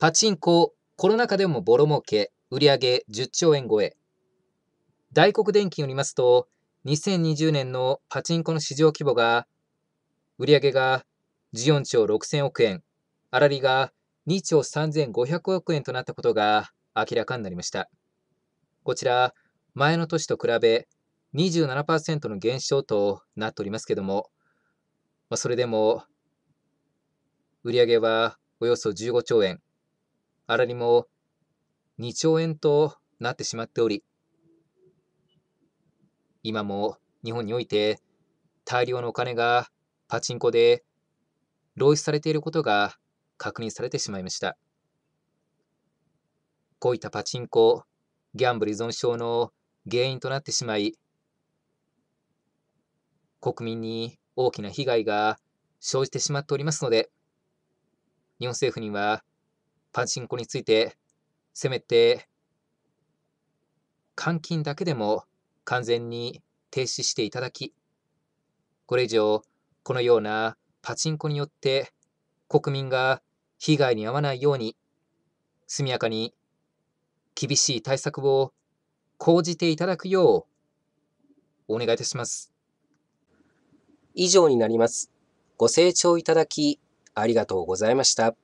パチンコ、コロナ禍でもボロ儲け、売上10兆円超え。大黒電機によりますと、2020年のパチンコの市場規模が、売上が14兆6000億円、粗利が2兆3500億円となったことが明らかになりました。こちら、前の年と比べ27%の減少となっておりますけども、まあ、それでも売上はおよそ15兆円、あらりも2兆円となってしまっており、今も日本において大量のお金がパチンコで浪費されていることが確認されてしまいました。こういったパチンコ、ギャンブル依存症の原因となってしまい、国民に大きな被害が生じてしまっておりますので、日本政府にはパチンコについて、せめて、監禁だけでも完全に停止していただき、これ以上、このようなパチンコによって国民が被害に遭わないように、速やかに厳しい対策を講じていただくよう、お願いいたします。以上になります。ご清聴いただき、ありがとうございました。